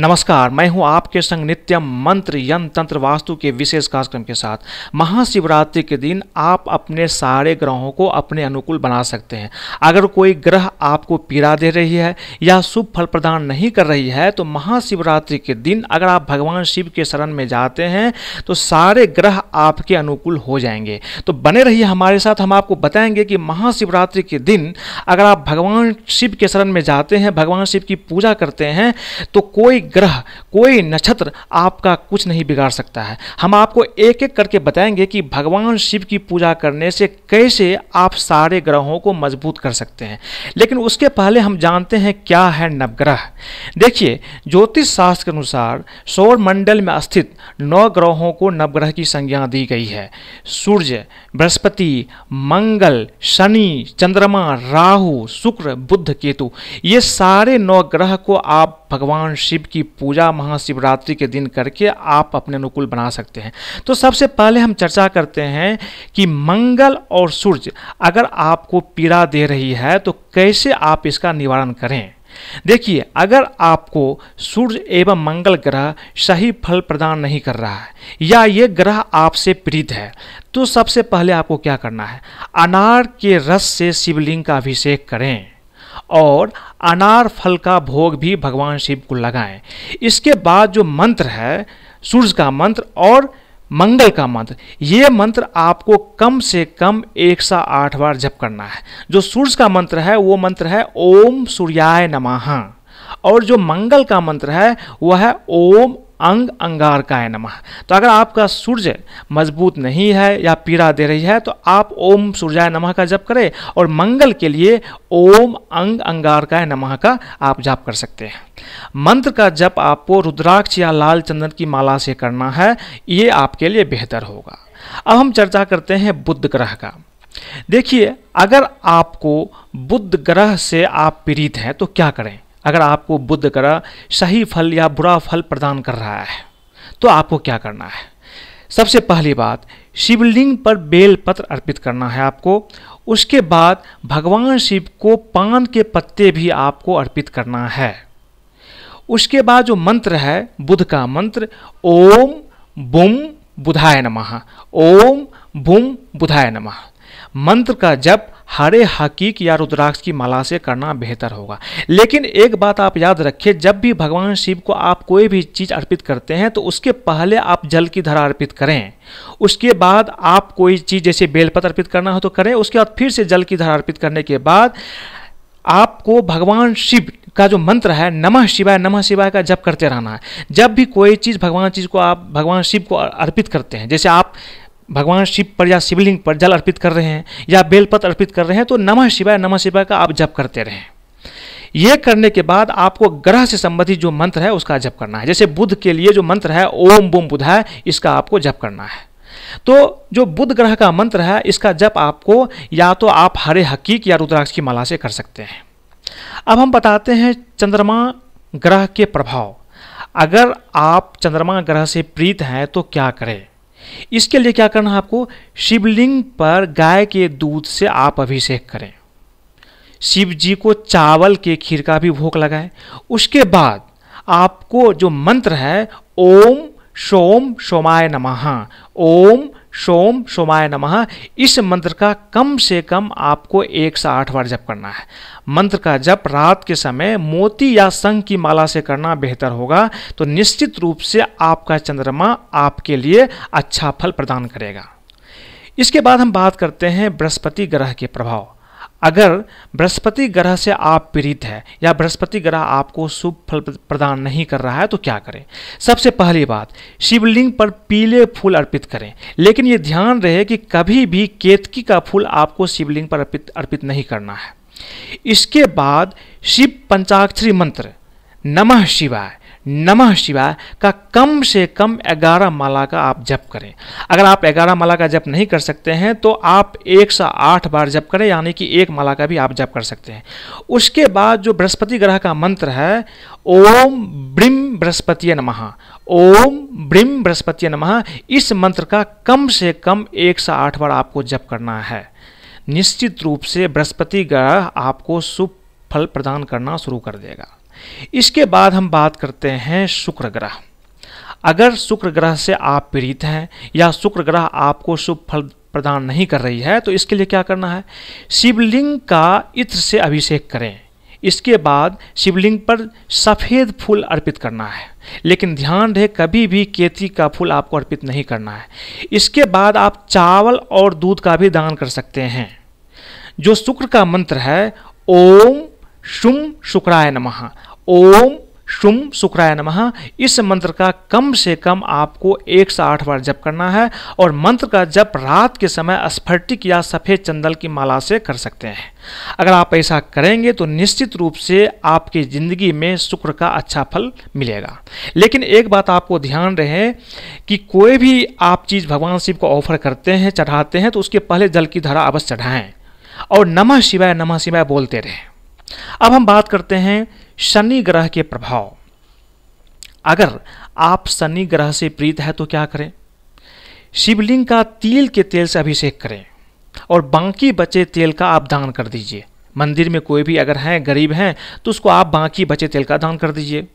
नमस्कार मैं हूं आपके संग नित्य मंत्र यंत्र तंत्र वास्तु के विशेष कार्यक्रम के साथ महाशिवरात्रि के दिन आप अपने सारे ग्रहों को अपने अनुकूल बना सकते हैं अगर कोई ग्रह आपको पीड़ा दे रही है या शुभ फल प्रदान नहीं कर रही है तो महाशिवरात्रि के दिन अगर आप भगवान शिव के शरण में जाते हैं तो सारे ग्रह आपके अनुकूल हो जाएंगे तो बने रहिए हमारे साथ हम आपको बताएंगे कि महाशिवरात्रि के दिन अगर आप भगवान शिव के शरण में जाते हैं भगवान शिव की पूजा करते हैं तो कोई ग्रह कोई नक्षत्र आपका कुछ नहीं बिगाड़ सकता है हम आपको एक एक करके बताएंगे कि भगवान शिव की पूजा करने से कैसे आप सारे ग्रहों को मजबूत कर सकते हैं लेकिन उसके पहले हम जानते हैं क्या है नवग्रह देखिए ज्योतिष शास्त्र के अनुसार सौर मंडल में स्थित नौ ग्रहों को नवग्रह की संज्ञा दी गई है सूर्य बृहस्पति मंगल शनि चंद्रमा राहु शुक्र बुद्ध केतु ये सारे नौ ग्रह को आप भगवान शिव की पूजा महाशिवरात्रि के दिन करके आप अपने अनुकूल बना सकते हैं तो सबसे पहले हम चर्चा करते हैं कि मंगल और सूर्य अगर आपको पीड़ा दे रही है तो कैसे आप इसका निवारण करें देखिए अगर आपको सूर्य एवं मंगल ग्रह सही फल प्रदान नहीं कर रहा है या ये ग्रह आपसे प्रीत है तो सबसे पहले आपको क्या करना है अनार के रस से शिवलिंग का अभिषेक करें और अनार फल का भोग भी भगवान शिव को लगाएं इसके बाद जो मंत्र है सूर्य का मंत्र और मंगल का मंत्र ये मंत्र आपको कम से कम एक सा आठ बार जप करना है जो सूर्य का मंत्र है वो मंत्र है ओम सूर्याय नमः और जो मंगल का मंत्र है वह है ओम अंग अंगार काय नम तो अगर आपका सूर्य मजबूत नहीं है या पीड़ा दे रही है तो आप ओम सूर्याय नमः का जप करें और मंगल के लिए ओम अंग अंगार काय नमः का आप जाप कर सकते हैं मंत्र का जप आपको रुद्राक्ष या लाल चंदन की माला से करना है ये आपके लिए बेहतर होगा अब हम चर्चा करते हैं बुद्ध ग्रह का देखिए अगर आपको बुद्ध ग्रह से आप पीड़ित हैं तो क्या करें अगर आपको बुद्ध ग्रह सही फल या बुरा फल प्रदान कर रहा है तो आपको क्या करना है सबसे पहली बात शिवलिंग पर बेल पत्र अर्पित करना है आपको उसके बाद भगवान शिव को पान के पत्ते भी आपको अर्पित करना है उसके बाद जो मंत्र है बुद्ध का मंत्र ओम बुम बुधाय नमः ओम बुम बुधाय नमः मंत्र का जप हरे हकीक या रुद्राक्ष की माला से करना बेहतर होगा लेकिन एक बात आप याद रखिए जब भी भगवान शिव को आप कोई भी चीज़ अर्पित करते हैं तो उसके पहले आप जल की धारा अर्पित करें उसके बाद आप कोई चीज़ जैसे बेलपत्र अर्पित करना हो तो करें उसके बाद फिर से जल की धारा अर्पित करने के बाद आपको भगवान शिव का जो मंत्र है नमः शिवाय नमः शिवाय का जप करते रहना है जब भी कोई चीज़ भगवान चीज़ को आप भगवान शिव को अर्पित करते हैं जैसे आप भगवान शिव पर या शिवलिंग पर जल अर्पित कर रहे हैं या बेलपत अर्पित कर रहे हैं तो नमः शिवाय नमः शिवाय का आप जप करते रहें ये करने के बाद आपको ग्रह से संबंधित जो मंत्र है उसका जप करना है जैसे बुद्ध के लिए जो मंत्र है ओम बुम है इसका आपको जप करना है तो जो बुद्ध ग्रह का मंत्र है इसका जप आपको या तो आप हरे हकीक या रुद्राक्ष की माला से कर सकते हैं अब हम बताते हैं चंद्रमा ग्रह के प्रभाव अगर आप चंद्रमा ग्रह से प्रीत हैं तो क्या करें इसके लिए क्या करना है आपको शिवलिंग पर गाय के दूध से आप अभिषेक करें शिव जी को चावल के खीर का भी भोग लगाएं उसके बाद आपको जो मंत्र है ओम सोम सोमाय नमः ओम सोम सोमाय नमः इस मंत्र का कम से कम आपको एक से आठ बार जप करना है मंत्र का जप रात के समय मोती या संघ की माला से करना बेहतर होगा तो निश्चित रूप से आपका चंद्रमा आपके लिए अच्छा फल प्रदान करेगा इसके बाद हम बात करते हैं बृहस्पति ग्रह के प्रभाव अगर बृहस्पति ग्रह से आप पीड़ित हैं या बृहस्पति ग्रह आपको शुभ फल प्रदान नहीं कर रहा है तो क्या करें सबसे पहली बात शिवलिंग पर पीले फूल अर्पित करें लेकिन ये ध्यान रहे कि कभी भी केतकी का फूल आपको शिवलिंग पर अर्पित अर्पित नहीं करना है इसके बाद शिव पंचाक्षरी मंत्र नमः शिवाय नमः शिवाय का कम से कम ग्यारह माला का आप जप करें अगर आप ग्यारह माला का जप नहीं कर सकते हैं तो आप एक से आठ बार जप करें यानी कि एक माला का भी आप जप कर सकते हैं उसके बाद जो बृहस्पति ग्रह का मंत्र है ओम ब्रिम बृहस्पति नमः ओम ब्रिम बृहस्पति नमः इस मंत्र का कम से कम एक से आठ बार आपको जप करना है निश्चित रूप से बृहस्पति ग्रह आपको शुभ फल प्रदान करना शुरू कर देगा इसके बाद हम बात करते हैं शुक्र ग्रह अगर शुक्र ग्रह से आप पीड़ित हैं या शुक्र ग्रह आपको शुभ फल प्रदान नहीं कर रही है तो इसके लिए क्या करना है शिवलिंग का इत्र से अभिषेक करें इसके बाद शिवलिंग पर सफ़ेद फूल अर्पित करना है लेकिन ध्यान रहे कभी भी केती का फूल आपको अर्पित नहीं करना है इसके बाद आप चावल और दूध का भी दान कर सकते हैं जो शुक्र का मंत्र है ओम शुम शुक्राय नमः ओम शुम शुक्राय नमः इस मंत्र का कम से कम आपको एक से आठ बार जप करना है और मंत्र का जप रात के समय स्फटिक या सफ़ेद चंदल की माला से कर सकते हैं अगर आप ऐसा करेंगे तो निश्चित रूप से आपकी ज़िंदगी में शुक्र का अच्छा फल मिलेगा लेकिन एक बात आपको ध्यान रहे कि कोई भी आप चीज़ भगवान शिव को ऑफर करते हैं चढ़ाते हैं तो उसके पहले जल की धारा अवश्य चढ़ाएँ और नमः शिवाय नमः शिवाय बोलते रहें अब हम बात करते हैं शनि ग्रह के प्रभाव अगर आप शनि ग्रह से प्रीत है तो क्या करें शिवलिंग का तिल के तेल से अभिषेक करें और बाकी बचे तेल का आप दान कर दीजिए मंदिर में कोई भी अगर हैं गरीब हैं तो उसको आप बाकी बचे तेल का दान कर दीजिए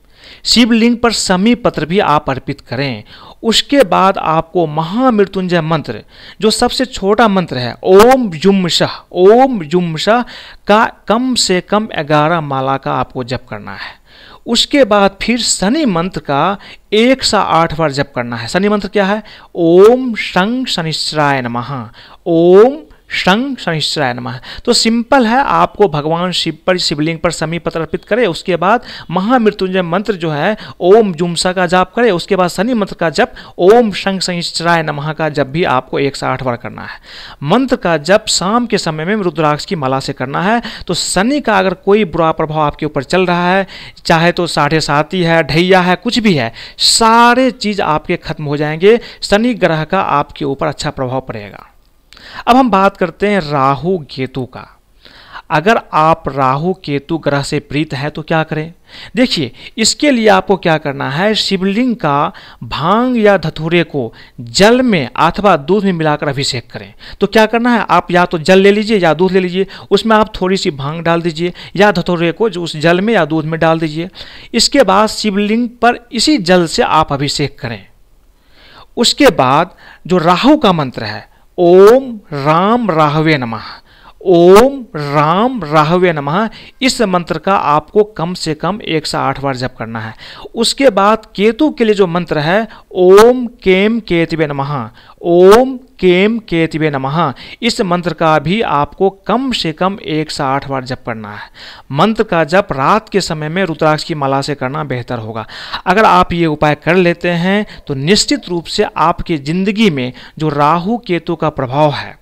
शिवलिंग पर समी पत्र भी आप अर्पित करें उसके बाद आपको महामृत्युंजय मंत्र जो सबसे छोटा मंत्र है ओम जुम शाह ओम जुम शाह का कम से कम ग्यारह माला का आपको जप करना है उसके बाद फिर शनि मंत्र का एक सा आठ बार जप करना है शनि मंत्र क्या है ओम शं शनिश्राय नमः ओम शंग सहिश्राय नम तो सिंपल है आपको भगवान शिव पर शिवलिंग पर समी पत्र अर्पित करें उसके बाद महामृत्युंजय मंत्र जो है ओम जुमसा का जाप करें उसके बाद शनि मंत्र का जप ओम शंख सहिश्राय नम का जब भी आपको एक सौ आठ बार करना है मंत्र का जप शाम के समय में रुद्राक्ष की माला से करना है तो शनि का अगर कोई बुरा प्रभाव आपके ऊपर चल रहा है चाहे तो साढ़े साथी है ढैया है कुछ भी है सारे चीज़ आपके खत्म हो जाएंगे शनि ग्रह का आपके ऊपर अच्छा प्रभाव पड़ेगा अब हम बात करते हैं राहु केतु का अगर आप राहु केतु ग्रह से प्रीत हैं तो क्या करें देखिए इसके लिए आपको क्या करना है शिवलिंग का भांग या धतूरे को जल में अथवा दूध में मिलाकर अभिषेक करें तो क्या करना है आप या तो जल ले लीजिए या दूध ले लीजिए उसमें आप थोड़ी सी भांग डाल दीजिए या धतूरे को जो उस जल में या दूध में डाल दीजिए इसके बाद शिवलिंग पर इसी जल से आप अभिषेक करें उसके बाद जो राहु का मंत्र है ओम राम राहवे नमः ओम राम राहव्य नमः इस मंत्र का आपको कम से कम एक आठ बार जप करना है उसके बाद केतु के लिए जो मंत्र है ओम केम केतवे नमः ओम केम केतवे नमः इस मंत्र का भी आपको कम से कम एक से आठ बार जप करना है मंत्र का जप रात के समय में रुद्राक्ष की माला से करना बेहतर होगा अगर आप ये उपाय कर लेते हैं तो निश्चित रूप से आपकी ज़िंदगी में जो राहु केतु का प्रभाव है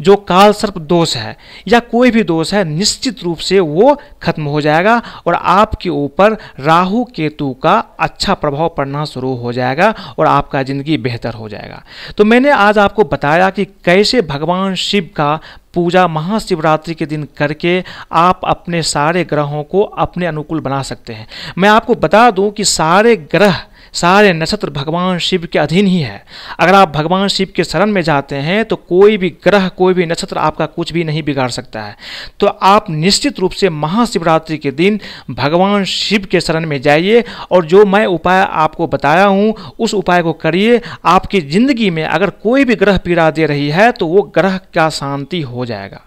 जो काल सर्प दोष है या कोई भी दोष है निश्चित रूप से वो खत्म हो जाएगा और आपके ऊपर राहु केतु का अच्छा प्रभाव पड़ना शुरू हो जाएगा और आपका ज़िंदगी बेहतर हो जाएगा तो मैंने आज आपको बताया कि कैसे भगवान शिव का पूजा महाशिवरात्रि के दिन करके आप अपने सारे ग्रहों को अपने अनुकूल बना सकते हैं मैं आपको बता दूं कि सारे ग्रह सारे नक्षत्र भगवान शिव के अधीन ही है अगर आप भगवान शिव के शरण में जाते हैं तो कोई भी ग्रह कोई भी नक्षत्र आपका कुछ भी नहीं बिगाड़ सकता है तो आप निश्चित रूप से महाशिवरात्रि के दिन भगवान शिव के शरण में जाइए और जो मैं उपाय आपको बताया हूँ उस उपाय को करिए आपकी ज़िंदगी में अगर कोई भी ग्रह पीड़ा दे रही है तो वो ग्रह का शांति हो जाएगा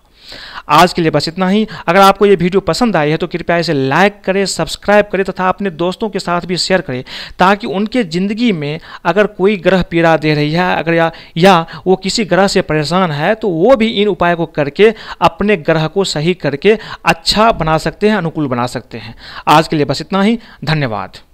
आज के लिए बस इतना ही अगर आपको ये वीडियो पसंद आई है तो कृपया इसे लाइक करें सब्सक्राइब करें तथा अपने दोस्तों के साथ भी शेयर करें ताकि उनके ज़िंदगी में अगर कोई ग्रह पीड़ा दे रही है अगर या, या वो किसी ग्रह से परेशान है तो वो भी इन उपाय को करके अपने ग्रह को सही करके अच्छा बना सकते हैं अनुकूल बना सकते हैं आज के लिए बस इतना ही धन्यवाद